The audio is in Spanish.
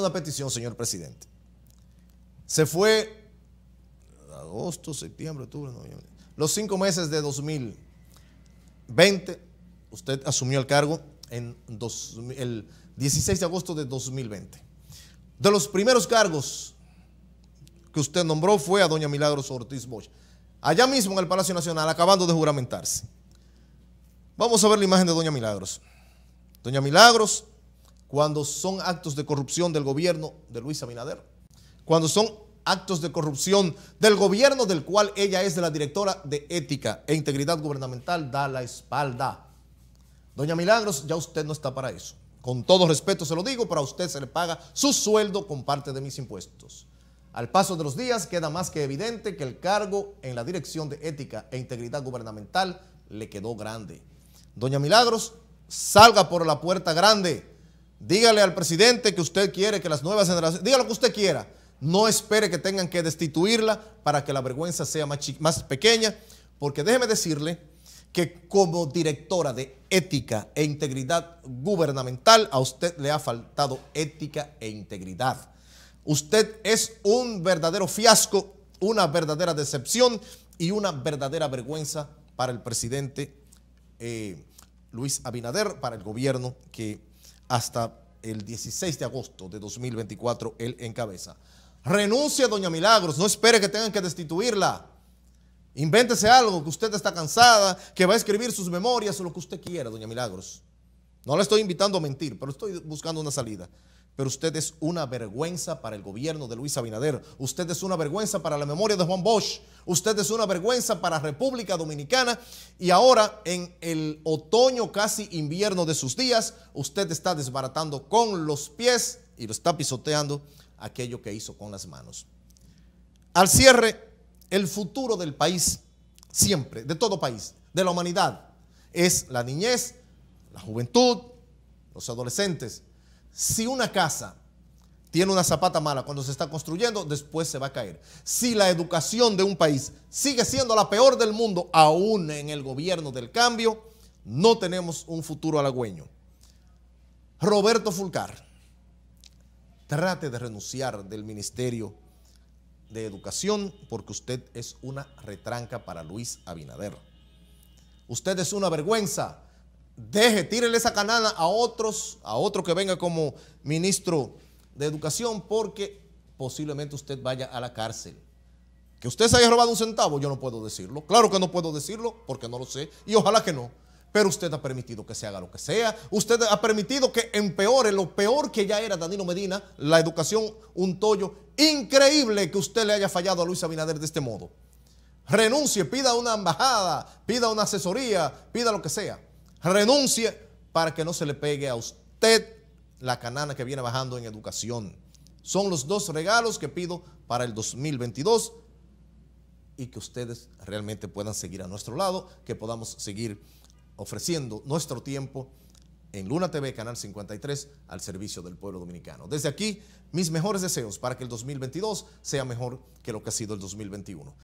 Una petición, señor presidente. Se fue agosto, septiembre, octubre, noviembre. Los cinco meses de 2020, usted asumió el cargo en el 16 de agosto de 2020. De los primeros cargos que usted nombró fue a doña Milagros Ortiz Bosch, allá mismo en el Palacio Nacional, acabando de juramentarse. Vamos a ver la imagen de doña Milagros. Doña Milagros cuando son actos de corrupción del gobierno de Luis Abinader, cuando son actos de corrupción del gobierno del cual ella es la directora de ética e integridad gubernamental, da la espalda. Doña Milagros, ya usted no está para eso. Con todo respeto se lo digo, para usted se le paga su sueldo con parte de mis impuestos. Al paso de los días queda más que evidente que el cargo en la Dirección de Ética e Integridad Gubernamental le quedó grande. Doña Milagros, salga por la puerta grande Dígale al presidente que usted quiere que las nuevas generaciones, diga lo que usted quiera, no espere que tengan que destituirla para que la vergüenza sea más, más pequeña, porque déjeme decirle que como directora de ética e integridad gubernamental, a usted le ha faltado ética e integridad. Usted es un verdadero fiasco, una verdadera decepción y una verdadera vergüenza para el presidente eh, Luis Abinader, para el gobierno que hasta el 16 de agosto de 2024 él encabeza. renuncia doña Milagros, no espere que tengan que destituirla. Invéntese algo, que usted está cansada, que va a escribir sus memorias o lo que usted quiera, doña Milagros. No la estoy invitando a mentir, pero estoy buscando una salida. Pero usted es una vergüenza para el gobierno de Luis Abinader. Usted es una vergüenza para la memoria de Juan Bosch. Usted es una vergüenza para República Dominicana. Y ahora, en el otoño, casi invierno de sus días, usted está desbaratando con los pies y lo está pisoteando aquello que hizo con las manos. Al cierre, el futuro del país, siempre, de todo país, de la humanidad, es la niñez, la juventud, los adolescentes si una casa tiene una zapata mala cuando se está construyendo, después se va a caer. Si la educación de un país sigue siendo la peor del mundo, aún en el gobierno del cambio, no tenemos un futuro halagüeño. Roberto Fulcar, trate de renunciar del Ministerio de Educación porque usted es una retranca para Luis Abinader. Usted es una vergüenza deje, tírele esa canana a otros, a otro que venga como ministro de educación, porque posiblemente usted vaya a la cárcel. Que usted se haya robado un centavo, yo no puedo decirlo. Claro que no puedo decirlo porque no lo sé y ojalá que no. Pero usted ha permitido que se haga lo que sea. Usted ha permitido que empeore lo peor que ya era Danilo Medina, la educación, un tollo. Increíble que usted le haya fallado a Luis Abinader de este modo. Renuncie, pida una embajada, pida una asesoría, pida lo que sea renuncie para que no se le pegue a usted la canana que viene bajando en educación. Son los dos regalos que pido para el 2022 y que ustedes realmente puedan seguir a nuestro lado, que podamos seguir ofreciendo nuestro tiempo en Luna TV, Canal 53, al servicio del pueblo dominicano. Desde aquí, mis mejores deseos para que el 2022 sea mejor que lo que ha sido el 2021.